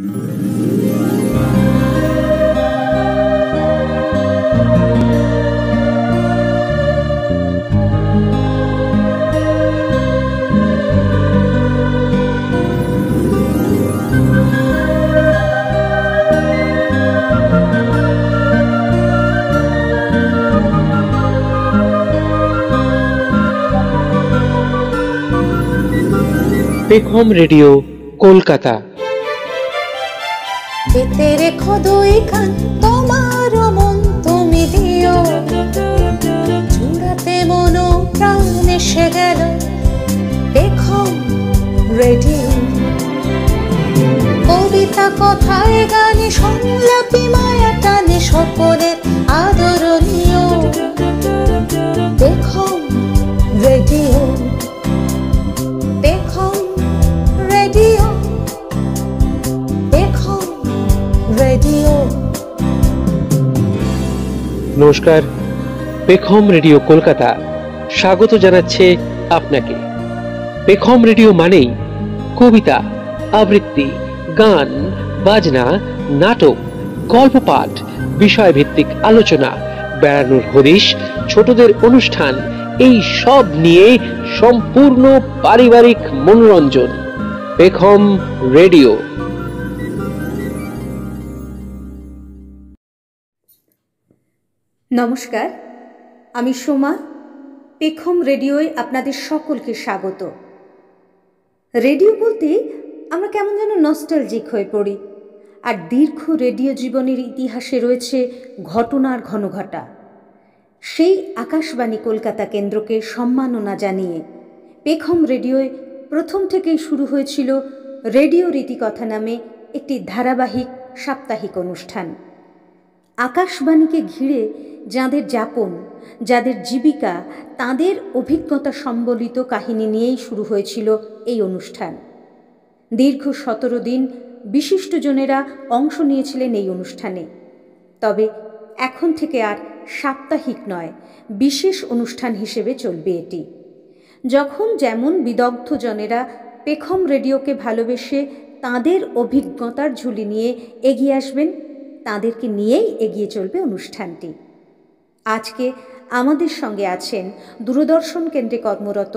big home radio Kolkata পেতে রেখো দুই খান তোমার মন তুমি দিও চূড়াতে মন প্রাণ এসে গেল দেখো রেডি কবিতা কথায় গানে সংলাপি মায়া টানে সকলের আদর নমস্কার পেখম রেডিও কলকাতা স্বাগত জানাচ্ছে আপনাকে পেখম রেডিও মানেই কবিতা আবৃত্তি গান বাজনা নাটক গল্প পাঠ বিষয় ভিত্তিক আলোচনা বেড়ানোর হদিশ ছোটদের অনুষ্ঠান এই সব নিয়ে সম্পূর্ণ পারিবারিক মনোরঞ্জন পেখম রেডিও নমস্কার আমি সোমা পেখম রেডিওয় আপনাদের সকলকে স্বাগত রেডিও বলতে আমরা কেমন যেন নস্টালজিক হয়ে পড়ি আর দীর্ঘ রেডিও জীবনের ইতিহাসে রয়েছে ঘটনার ঘনঘটা সেই আকাশবাণী কলকাতা কেন্দ্রকে সম্মাননা জানিয়ে পেখম রেডিওয় প্রথম থেকেই শুরু হয়েছিল রেডিও রীতিকথা নামে একটি ধারাবাহিক সাপ্তাহিক অনুষ্ঠান আকাশবাণীকে ঘিরে যাদের যাপন যাদের জীবিকা তাদের অভিজ্ঞতা সম্বলিত কাহিনী নিয়েই শুরু হয়েছিল এই অনুষ্ঠান দীর্ঘ সতেরো দিন বিশিষ্টজনেরা অংশ নিয়েছিলেন এই অনুষ্ঠানে তবে এখন থেকে আর সাপ্তাহিক নয় বিশেষ অনুষ্ঠান হিসেবে চলবে এটি যখন যেমন বিদগ্ধজনেরা পেখম রেডিওকে ভালোবেসে তাদের অভিজ্ঞতার ঝুলি নিয়ে এগিয়ে আসবেন তাঁদেরকে নিয়েই এগিয়ে চলবে অনুষ্ঠানটি আজকে আমাদের সঙ্গে আছেন দূরদর্শন কেন্দ্রে কর্মরত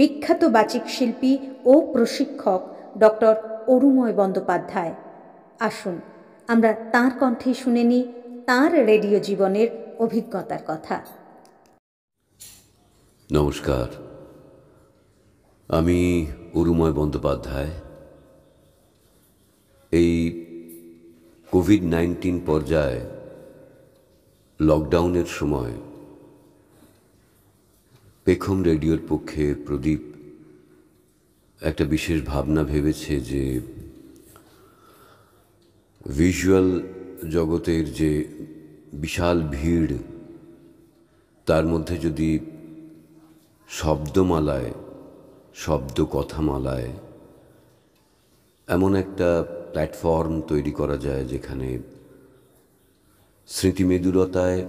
বিখ্যাত বাচিক শিল্পী ও প্রশিক্ষক ডক্টর অরুময় বন্দ্যোপাধ্যায় আসুন আমরা তাঁর কণ্ঠে শুনে নিই তাঁর রেডিও জীবনের অভিজ্ঞতার কথা নমস্কার আমি অরুময় বন্দ্যোপাধ্যায় এই কোভিড নাইন্টিন পর্যায়ে লকডাউনের সময় পেখম রেডিওর পক্ষে প্রদীপ একটা বিশেষ ভাবনা ভেবেছে যে ভিজুয়াল জগতের যে বিশাল ভিড় তার মধ্যে যদি শব্দমালায় শব্দ কথামালায় এমন একটা প্ল্যাটফর্ম তৈরি করা যায় যেখানে স্মৃতিমেদুরতায়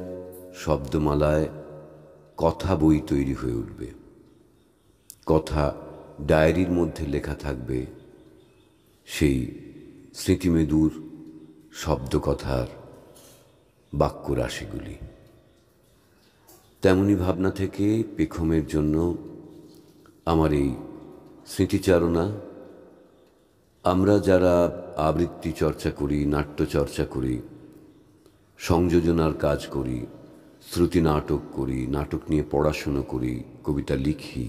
শব্দমালায় কথা বই তৈরি হয়ে উঠবে কথা ডায়েরির মধ্যে লেখা থাকবে সেই স্মৃতিমেদুর শব্দকথার বাক্যরাশিগুলি তেমনি ভাবনা থেকে পেখমের জন্য আমার এই স্মৃতিচারণা আমরা যারা আবৃত্তি চর্চা করি নাট্য চর্চা করি সংযোজনার কাজ করি শ্রুতি নাটক করি নাটক নিয়ে পড়াশুনো করি কবিতা লিখি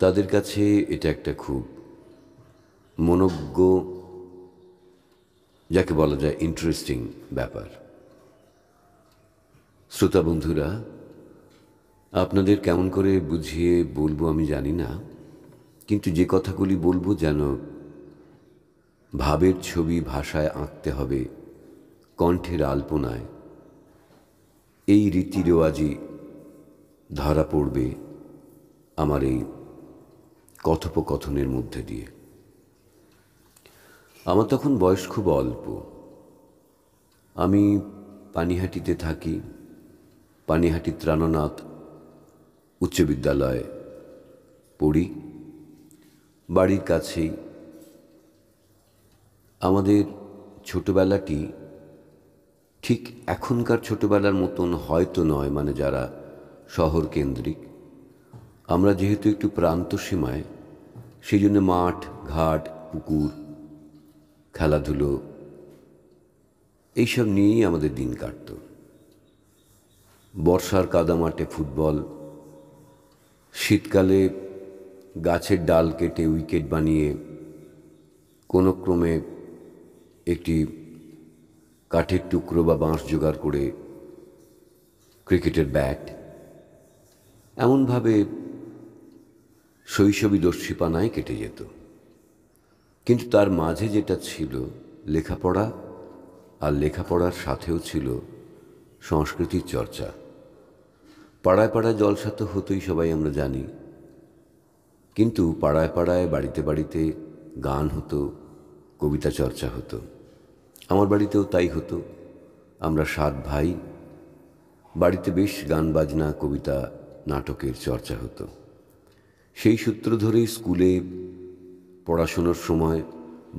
তাদের কাছে এটা একটা খুব মনজ্ঞ যাকে বলা যায় ইন্টারেস্টিং ব্যাপার শ্রোতা বন্ধুরা আপনাদের কেমন করে বুঝিয়ে বলবো আমি জানি না কিন্তু যে কথাগুলি বলবো যেন ভাবের ছবি ভাষায় আঁকতে হবে কণ্ঠের আলপনায় এই রীতি রেওয়াজি ধরা পড়বে আমার এই কথোপকথনের মধ্যে দিয়ে আমার তখন বয়স খুব অল্প আমি পানিহাটিতে থাকি পানিহাটি ত্রাণনাথ উচ্চ বিদ্যালয়ে পড়ি বাড়ির কাছেই আমাদের ছোটবেলাটি ঠিক এখনকার ছোটবেলার মতন হয়তো নয় মানে যারা শহর কেন্দ্রিক আমরা যেহেতু একটু প্রান্ত সীমায় সেই জন্য মাঠ ঘাট পুকুর খেলাধুলো এইসব নিয়েই আমাদের দিন কাটত বর্ষার কাদামাটে ফুটবল শীতকালে গাছের ডাল কেটে উইকেট বানিয়ে কোনো ক্রমে একটি কাঠের টুকরো বা বাঁশ জোগাড় করে ক্রিকেটের ব্যাট এমনভাবে শৈশবী দর্শিপানায় কেটে যেত কিন্তু তার মাঝে যেটা ছিল লেখাপড়া আর লেখাপড়ার সাথেও ছিল সংস্কৃতির চর্চা পাড়ায় পাড়ায় জলসা তো হতোই সবাই আমরা জানি কিন্তু পাড়ায় পাড়ায় বাড়িতে বাড়িতে গান হতো কবিতা চর্চা হতো আমার বাড়িতেও তাই হতো আমরা সাত ভাই বাড়িতে বেশ গান বাজনা কবিতা নাটকের চর্চা হতো সেই সূত্র ধরেই স্কুলে পড়াশুনোর সময়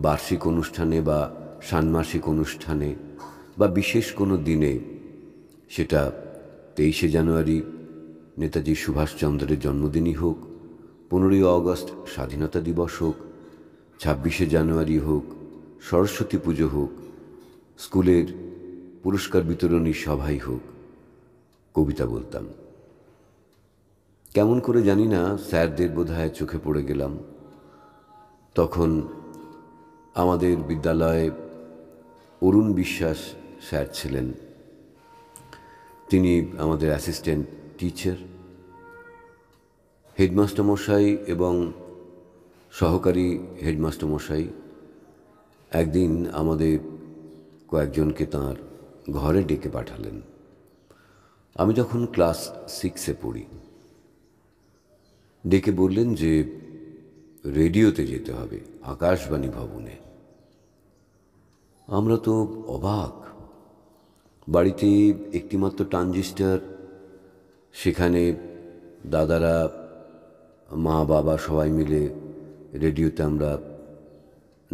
বার্ষিক অনুষ্ঠানে বা ষান্মাসিক অনুষ্ঠানে বা বিশেষ কোনো দিনে সেটা তেইশে জানুয়ারি নেতাজি সুভাষচন্দ্রের জন্মদিনই হোক পনেরোই অগস্ট স্বাধীনতা দিবস হোক ছাব্বিশে জানুয়ারি হোক সরস্বতী পুজো হোক স্কুলের পুরস্কার বিতরণী সভাই হোক কবিতা বলতাম কেমন করে জানি না স্যারদের বোধহয় চোখে পড়ে গেলাম তখন আমাদের বিদ্যালয়ে অরুণ বিশ্বাস স্যার ছিলেন তিনি আমাদের অ্যাসিস্ট্যান্ট টিচার হেডমাস্টারমশাই এবং সহকারী হেডমাস্টারমশাই একদিন আমাদের কয়েকজনকে তাঁর ঘরে ডেকে পাঠালেন আমি তখন ক্লাস সিক্সে পড়ি ডেকে বললেন যে রেডিওতে যেতে হবে আকাশবাণী ভবনে আমরা তো অবাক বাড়িতে একটিমাত্র ট্রানজিস্টার সেখানে দাদারা মা বাবা সবাই মিলে রেডিওতে আমরা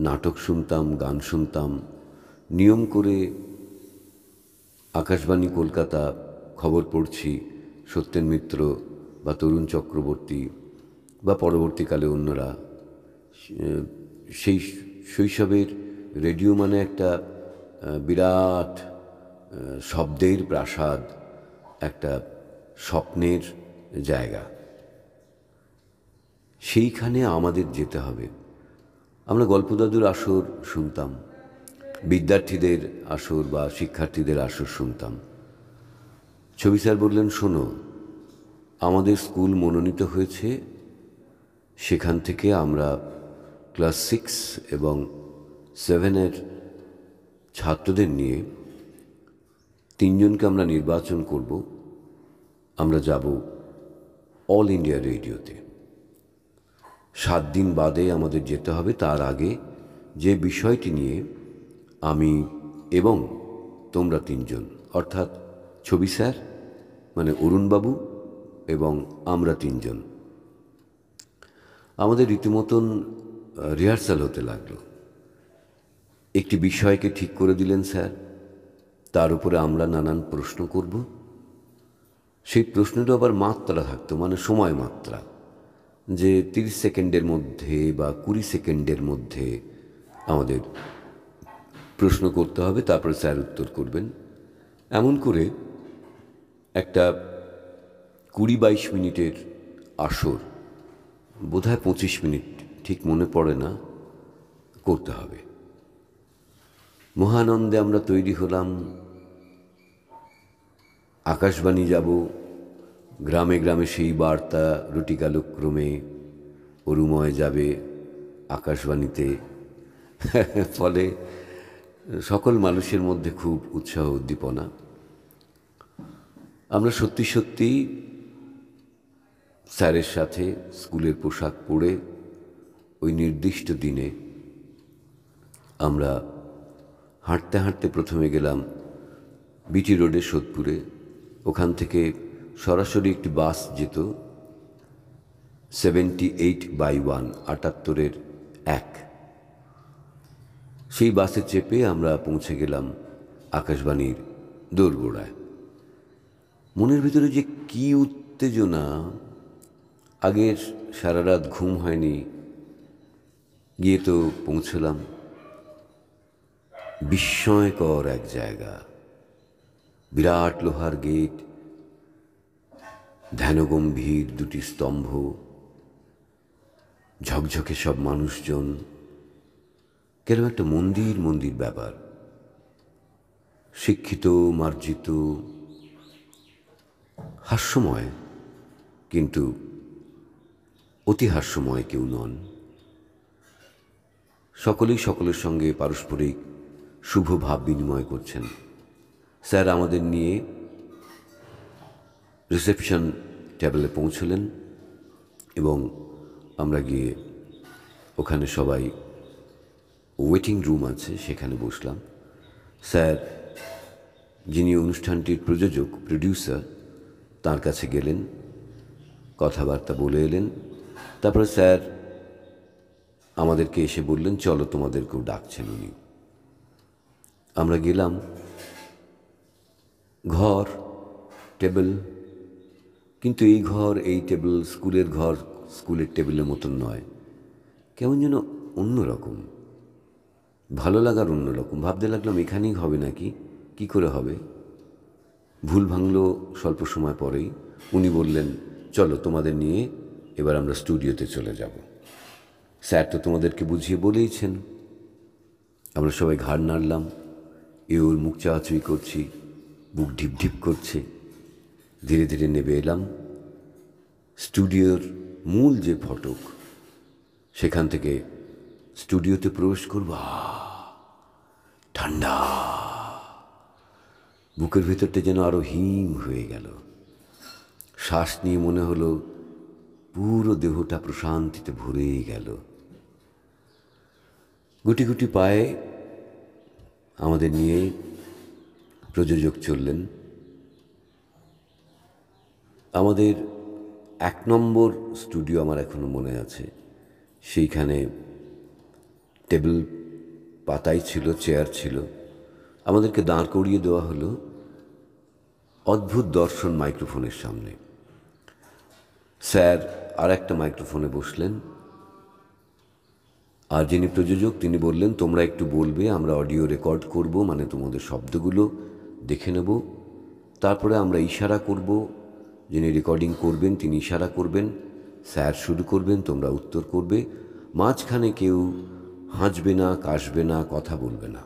নাটক শুনতাম গান শুনতাম নিয়ম করে আকাশবাণী কলকাতা খবর পড়ছি সত্যেন মিত্র বা তরুণ চক্রবর্তী বা পরবর্তীকালে অন্যরা সেই শৈশবের রেডিও মানে একটা বিরাট শব্দের প্রাসাদ একটা স্বপ্নের জায়গা সেইখানে আমাদের যেতে হবে আমরা গল্পদাদুর আসর শুনতাম বিদ্যার্থীদের আসর বা শিক্ষার্থীদের আসর শুনতাম ছবি স্যার বললেন শোনো আমাদের স্কুল মনোনীত হয়েছে সেখান থেকে আমরা ক্লাস সিক্স এবং সেভেনের ছাত্রদের নিয়ে তিনজনকে আমরা নির্বাচন করব আমরা যাব অল ইন্ডিয়া রেডিওতে সাত দিন বাদে আমাদের যেতে হবে তার আগে যে বিষয়টি নিয়ে আমি এবং তোমরা তিনজন অর্থাৎ ছবি স্যার মানে অরুণবাবু এবং আমরা তিনজন আমাদের রীতিমতন রিহার্সাল হতে লাগলো একটি বিষয়কে ঠিক করে দিলেন স্যার তার উপরে আমরা নানান প্রশ্ন করব সেই প্রশ্নটা আবার মাত্রা থাকতো মানে সময় মাত্রা যে 30 সেকেন্ডের মধ্যে বা কুড়ি সেকেন্ডের মধ্যে আমাদের প্রশ্ন করতে হবে তারপরে স্যার উত্তর করবেন এমন করে একটা কুড়ি বাইশ মিনিটের আসর বোধহয় পঁচিশ মিনিট ঠিক মনে পড়ে না করতে হবে মহানন্দে আমরা তৈরি হলাম আকাশবাণী যাব গ্রামে গ্রামে সেই বার্তা রুটিকালক্রমে অরুময় যাবে আকাশবাণীতে ফলে সকল মানুষের মধ্যে খুব উৎসাহ উদ্দীপনা আমরা সত্যি সত্যি স্যারের সাথে স্কুলের পোশাক পরে ওই নির্দিষ্ট দিনে আমরা হাঁটতে হাঁটতে প্রথমে গেলাম বিটি রোডে সোদপুরে ওখান থেকে সরাসরি একটি বাস যেত সেভেন্টি এইট বাই ওয়ান আটাত্তরের এক সেই বাসে চেপে আমরা পৌঁছে গেলাম আকাশবাণীর দোরগোড়ায় মনের ভিতরে যে কি উত্তেজনা আগের সারা রাত ঘুম হয়নি গিয়ে তো পৌঁছলাম বিস্ময়কর এক জায়গা বিরাট লোহার গেট ধ্যানগম্ভীর দুটি স্তম্ভ ঝকঝকে সব মানুষজন কেন একটা মন্দির মন্দির ব্যাপার শিক্ষিত মার্জিত হাস্যময় কিন্তু অতি হাস্যময় কেউ নন সকলেই সকলের সঙ্গে পারস্পরিক শুভ ভাব বিনিময় করছেন স্যার আমাদের নিয়ে রিসেপশন টেবিলে পৌঁছলেন এবং আমরা গিয়ে ওখানে সবাই ওয়েটিং রুম আছে সেখানে বসলাম স্যার যিনি অনুষ্ঠানটির প্রযোজক প্রডিউসার তার কাছে গেলেন কথাবার্তা বলে এলেন তারপরে স্যার আমাদেরকে এসে বললেন চলো তোমাদেরকেও ডাকছেন উনি আমরা গেলাম ঘর টেবিল কিন্তু এই ঘর এই টেবিল স্কুলের ঘর স্কুলের টেবিলের মতন নয় কেমন যেন অন্যরকম ভালো লাগার অন্যরকম ভাবতে লাগলাম এখানেই হবে নাকি কি করে হবে ভুল ভাঙল স্বল্প সময় পরেই উনি বললেন চলো তোমাদের নিয়ে এবার আমরা স্টুডিওতে চলে যাব স্যার তো তোমাদেরকে বুঝিয়ে বলেইছেন আমরা সবাই ঘাড় নাড়লাম এ ওর মুখ চাহাচুই করছি বুক ঢিপ ঢিপ করছে ধীরে ধীরে নেবে এলাম স্টুডিওর মূল যে ফটক সেখান থেকে স্টুডিওতে প্রবেশ করব ঠান্ডা বুকের ভেতরটা যেন আরও হিম হয়ে গেল শ্বাস নিয়ে মনে হলো পুরো দেহটা প্রশান্তিতে ভরেই গেল গুটি গুটি পায়ে আমাদের নিয়ে প্রযোজক চললেন আমাদের এক নম্বর স্টুডিও আমার এখনও মনে আছে সেইখানে টেবিল পাতাই ছিল চেয়ার ছিল আমাদেরকে দাঁড় করিয়ে দেওয়া হলো অদ্ভুত দর্শন মাইক্রোফোনের সামনে স্যার আর একটা মাইক্রোফোনে বসলেন আর যিনি প্রযোজক তিনি বললেন তোমরা একটু বলবে আমরা অডিও রেকর্ড করব মানে তোমাদের শব্দগুলো দেখে নেব তারপরে আমরা ইশারা করব যিনি রেকর্ডিং করবেন তিনি ইশারা করবেন স্যার শুরু করবেন তোমরা উত্তর করবে মাঝখানে কেউ হাঁচবে না কাশবে না কথা বলবে না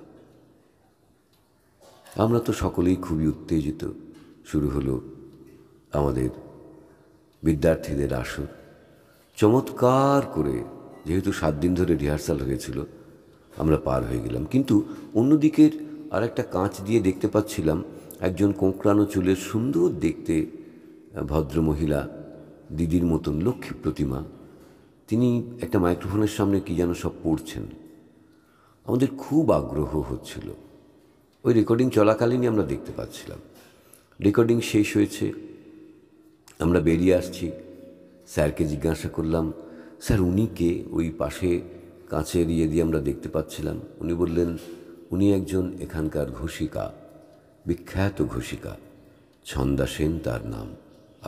আমরা তো সকলেই খুবই উত্তেজিত শুরু হলো আমাদের বিদ্যার্থীদের আসর চমৎকার করে যেহেতু সাত দিন ধরে রিহার্সাল হয়েছিল আমরা পার হয়ে গেলাম কিন্তু অন্যদিকের আর একটা কাঁচ দিয়ে দেখতে পাচ্ছিলাম একজন কোঁকড়ানো চুলের সুন্দর দেখতে ভদ্রমহিলা দিদির মতন লক্ষ্মী প্রতিমা তিনি একটা মাইক্রোফোনের সামনে কি যেন সব পড়ছেন আমাদের খুব আগ্রহ হচ্ছিল ওই রেকর্ডিং চলাকালীনই আমরা দেখতে পাচ্ছিলাম রেকর্ডিং শেষ হয়েছে আমরা বেরিয়ে আসছি স্যারকে জিজ্ঞাসা করলাম স্যার উনি কে ওই পাশে কাঁচের ইয়ে দিয়ে আমরা দেখতে পাচ্ছিলাম উনি বললেন উনি একজন এখানকার ঘোষিকা বিখ্যাত ঘোষিকা ছন্দা সেন তার নাম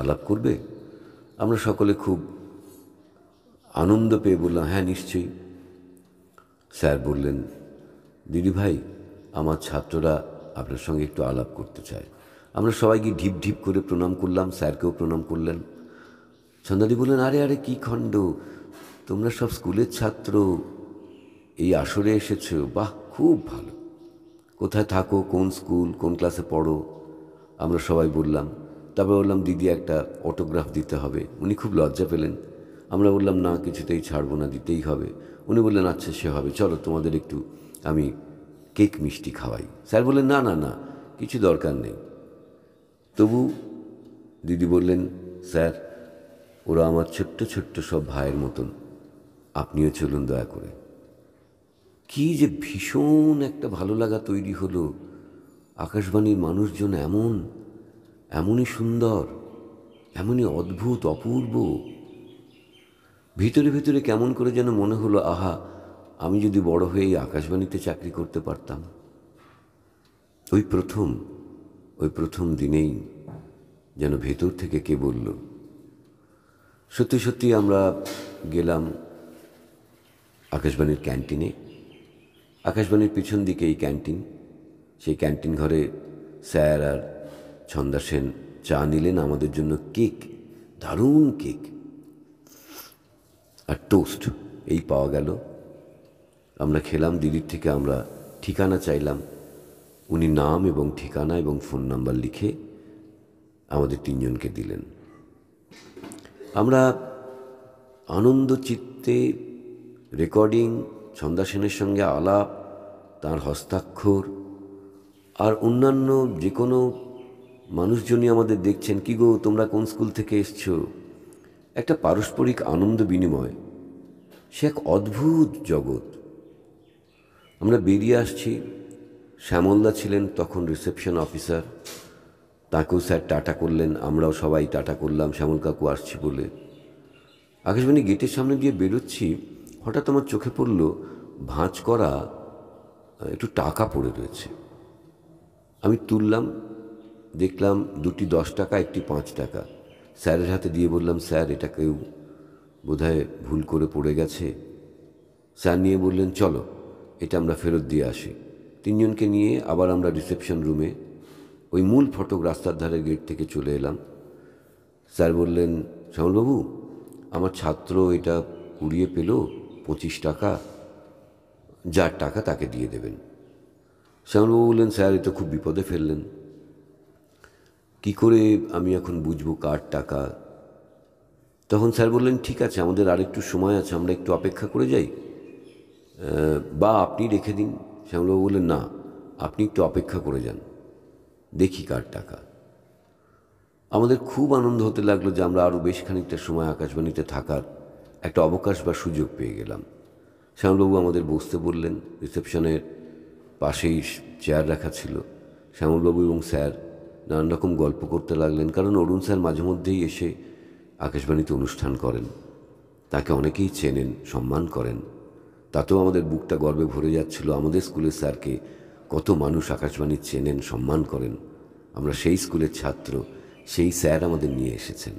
আলাপ করবে আমরা সকলে খুব আনন্দ পেয়ে বললাম হ্যাঁ নিশ্চয়ই স্যার বললেন দিদি ভাই আমার ছাত্ররা আপনার সঙ্গে একটু আলাপ করতে চায় আমরা সবাইকে ঢিপ ঢিপ করে প্রণাম করলাম স্যারকেও প্রণাম করলেন ছন্দাদি বললেন আরে আরে কি খণ্ড তোমরা সব স্কুলের ছাত্র এই আসরে এসেছ বাহ খুব ভালো কোথায় থাকো কোন স্কুল কোন ক্লাসে পড়ো আমরা সবাই বললাম তবে বললাম দিদি একটা অটোগ্রাফ দিতে হবে উনি খুব লজ্জা পেলেন আমরা বললাম না কিছুতেই ছাড়বো না দিতেই হবে উনি বললেন আচ্ছা সে হবে চলো তোমাদের একটু আমি কেক মিষ্টি খাওয়াই স্যার বললেন না না না কিছু দরকার নেই তবু দিদি বললেন স্যার ওরা আমার ছোট্ট ছোট্ট সব ভাইয়ের মতন আপনিও চলুন দয়া করে কি যে ভীষণ একটা ভালো লাগা তৈরি হলো আকাশবাণীর মানুষজন এমন এমনই সুন্দর এমনই অদ্ভুত অপূর্ব ভিতরে ভিতরে কেমন করে যেন মনে হলো আহা আমি যদি বড় হয়ে আকাশবাণীতে চাকরি করতে পারতাম ওই প্রথম ওই প্রথম দিনেই যেন ভেতর থেকে কে বলল সত্যি সত্যি আমরা গেলাম আকাশবাণীর ক্যান্টিনে আকাশবাণীর পিছন দিকে এই ক্যান্টিন সেই ক্যান্টিন ঘরে স্যার আর ছন্দা সেন চা নিলেন আমাদের জন্য কেক দারুণ কেক আর টোস্ট এই পাওয়া গেল আমরা খেলাম দিদির থেকে আমরা ঠিকানা চাইলাম উনি নাম এবং ঠিকানা এবং ফোন নাম্বার লিখে আমাদের তিনজনকে দিলেন আমরা আনন্দ চিত্তে রেকর্ডিং ছন্দা সেনের সঙ্গে আলাপ তার হস্তাক্ষর আর অন্যান্য যে কোনো মানুষজনই আমাদের দেখছেন কি গো তোমরা কোন স্কুল থেকে এসছো একটা পারস্পরিক আনন্দ বিনিময় সে এক অদ্ভুত জগৎ আমরা বেরিয়ে আসছি শ্যামলদা ছিলেন তখন রিসেপশন অফিসার তাকেও স্যার টাটা করলেন আমরাও সবাই টাটা করলাম শ্যামল কাকু আসছি বলে আকাশবাণী গেটের সামনে দিয়ে বেরোচ্ছি হঠাৎ আমার চোখে পড়ল ভাঁজ করা একটু টাকা পড়ে রয়েছে আমি তুললাম দেখলাম দুটি দশ টাকা একটি পাঁচ টাকা স্যারের হাতে দিয়ে বললাম স্যার এটা কেউ বোধহয় ভুল করে পড়ে গেছে স্যার নিয়ে বললেন চলো এটা আমরা ফেরত দিয়ে আসি তিনজনকে নিয়ে আবার আমরা রিসেপশন রুমে ওই মূল ফটক রাস্তার ধারে গেট থেকে চলে এলাম স্যার বললেন শ্যামলবাবু আমার ছাত্র এটা কুড়িয়ে পেল পঁচিশ টাকা যার টাকা তাকে দিয়ে দেবেন শ্যামলবাবু বললেন স্যার এটা তো খুব বিপদে ফেললেন কি করে আমি এখন বুঝবো কার টাকা তখন স্যার বললেন ঠিক আছে আমাদের আরেকটু সময় আছে আমরা একটু অপেক্ষা করে যাই বা আপনি রেখে দিন শ্যামলবাবু বললেন না আপনি একটু অপেক্ষা করে যান দেখি কার টাকা আমাদের খুব আনন্দ হতে লাগলো যে আমরা আরও বেশ খানিকটা সময় আকাশবাণীতে থাকার একটা অবকাশ বা সুযোগ পেয়ে গেলাম শ্যামলবাবু আমাদের বসতে বললেন রিসেপশনের পাশেই চেয়ার রাখা ছিল শ্যামলবাবু এবং স্যার নানান রকম গল্প করতে লাগলেন কারণ অরুণ স্যার মাঝে মধ্যেই এসে আকাশবাণীতে অনুষ্ঠান করেন তাকে অনেকেই চেনেন সম্মান করেন তাতেও আমাদের বুকটা গর্বে ভরে যাচ্ছিল আমাদের স্কুলের স্যারকে কত মানুষ আকাশবাণী চেনেন সম্মান করেন আমরা সেই স্কুলের ছাত্র সেই স্যার আমাদের নিয়ে এসেছেন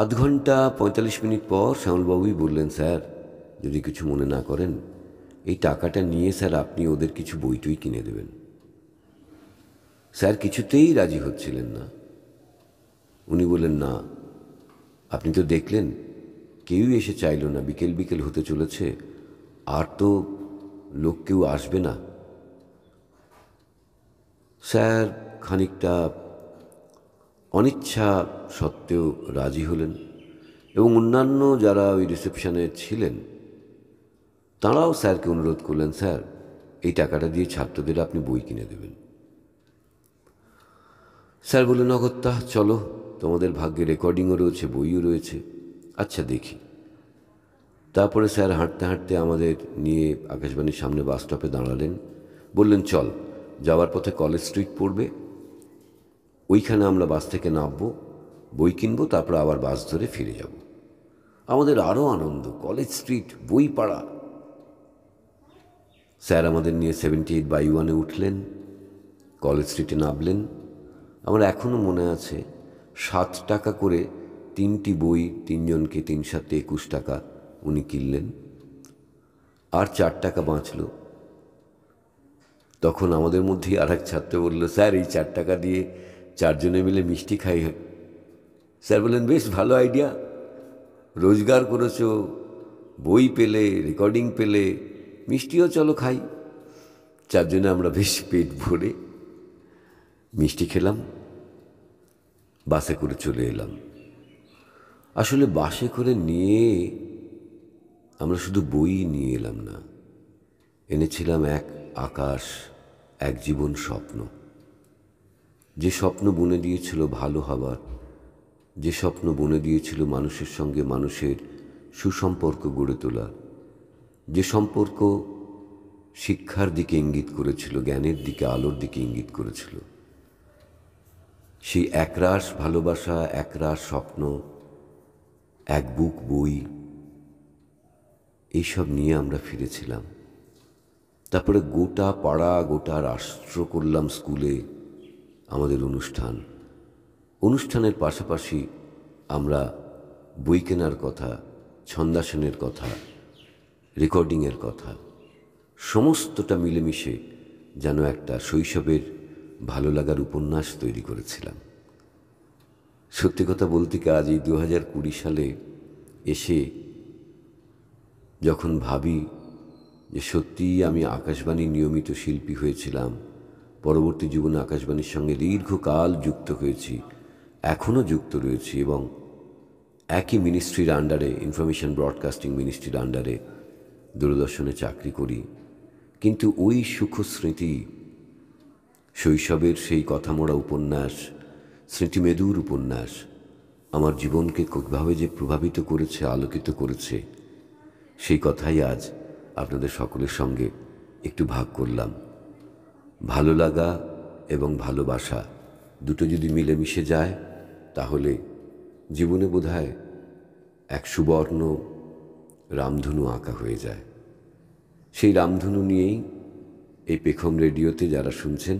আধ ঘন্টা পঁয়তাল্লিশ মিনিট পর শ্যামলবাবুই বললেন স্যার যদি কিছু মনে না করেন এই টাকাটা নিয়ে স্যার আপনি ওদের কিছু বই টই কিনে দেবেন স্যার কিছুতেই রাজি হচ্ছিলেন না উনি বললেন না আপনি তো দেখলেন কেউই এসে চাইল না বিকেল বিকেল হতে চলেছে আর তো লোক কেউ আসবে না স্যার খানিকটা অনিচ্ছা সত্ত্বেও রাজি হলেন এবং অন্যান্য যারা ওই রিসেপশানে ছিলেন তাঁরাও স্যারকে অনুরোধ করলেন স্যার এই টাকাটা দিয়ে ছাত্রদের আপনি বই কিনে দেবেন স্যার বললেন তাহ চলো তোমাদের ভাগ্যে রেকর্ডিংও রয়েছে বইও রয়েছে আচ্ছা দেখি তারপরে স্যার হাঁটতে হাঁটতে আমাদের নিয়ে আকাশবাণীর সামনে বাস স্টপে দাঁড়ালেন বললেন চল যাওয়ার পথে কলেজ স্ট্রিট পড়বে ওইখানে আমরা বাস থেকে নামবো বই কিনবো তারপরে আবার বাস ধরে ফিরে যাব আমাদের আরও আনন্দ কলেজ স্ট্রিট বই পাড়া স্যার আমাদের নিয়ে সেভেন্টি এইট বাই ওয়ানে উঠলেন কলেজ স্ট্রিটে নামলেন আমার এখনও মনে আছে সাত টাকা করে তিনটি বই তিনজনকে তিন সাথে একুশ টাকা উনি কিনলেন আর চার টাকা বাঁচল তখন আমাদের মধ্যেই আর এক ছাত্র বললো স্যার এই চার টাকা দিয়ে চারজনে মিলে মিষ্টি খাই হয় স্যার বললেন বেশ ভালো আইডিয়া রোজগার করেছ বই পেলে রেকর্ডিং পেলে মিষ্টিও চলো খাই চারজনে আমরা বেশ পেট ভরে মিষ্টি খেলাম বাসে করে চলে এলাম আসলে বাসে করে নিয়ে আমরা শুধু বই নিয়ে এলাম না এনেছিলাম এক আকাশ এক জীবন স্বপ্ন যে স্বপ্ন বুনে দিয়েছিল ভালো হবার যে স্বপ্ন বুনে দিয়েছিল মানুষের সঙ্গে মানুষের সুসম্পর্ক গড়ে তোলা যে সম্পর্ক শিক্ষার দিকে ইঙ্গিত করেছিল জ্ঞানের দিকে আলোর দিকে ইঙ্গিত করেছিল সেই একরাশ ভালোবাসা একরাশ স্বপ্ন এক বুক বই এইসব নিয়ে আমরা ফিরেছিলাম তারপরে গোটা পাড়া গোটা রাষ্ট্র করলাম স্কুলে আমাদের অনুষ্ঠান অনুষ্ঠানের পাশাপাশি আমরা বই কেনার কথা ছন্দাসনের কথা রেকর্ডিংয়ের কথা সমস্তটা মিলেমিশে যেন একটা শৈশবের ভালো লাগার উপন্যাস তৈরি করেছিলাম সত্যি কথা বলতে আজ এই দু হাজার কুড়ি সালে এসে যখন ভাবি যে সত্যিই আমি আকাশবাণী নিয়মিত শিল্পী হয়েছিলাম পরবর্তী জীবনে আকাশবাণীর সঙ্গে দীর্ঘকাল যুক্ত হয়েছি এখনও যুক্ত রয়েছি এবং একই মিনিস্ট্রির আন্ডারে ইনফরমেশান ব্রডকাস্টিং মিনিস্ট্রির আন্ডারে দূরদর্শনে চাকরি করি কিন্তু ওই সুখ স্মৃতি শৈশবের সেই কথামোড়া উপন্যাস স্মৃতিমেদুর উপন্যাস আমার জীবনকে কোভাবে যে প্রভাবিত করেছে আলোকিত করেছে সেই কথাই আজ আপনাদের সকলের সঙ্গে একটু ভাগ করলাম ভালো লাগা এবং ভালোবাসা দুটো যদি মিলেমিশে যায় তাহলে জীবনে বোধহয় এক সুবর্ণ রামধনু আঁকা হয়ে যায় সেই রামধনু নিয়েই এই পেখম রেডিওতে যারা শুনছেন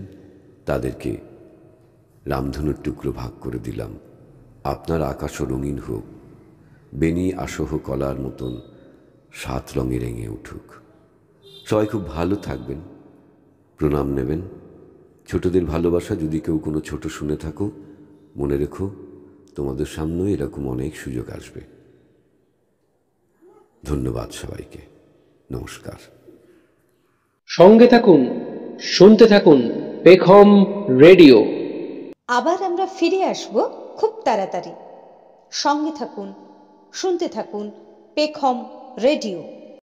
তাদেরকে রামধনুর টুকরো ভাগ করে দিলাম আপনার আকাশও রঙিন হোক বেনি আসহ কলার মতন সাত রঙে রেঙে উঠুক সবাই খুব ভালো থাকবেন প্রণাম নেবেন ছোটদের ভালোবাসা যদি কেউ কোনো ছোট শুনে থাকো মনে রেখো তোমাদের সামনেও এরকম অনেক সুযোগ আসবে ধন্যবাদ সবাইকে নমস্কার সঙ্গে থাকুন শুনতে থাকুন বেখম রেডিও আবার আমরা ফিরে আসব খুব তাড়াতাড়ি সঙ্গে থাকুন শুনতে থাকুন পেখম রেডিও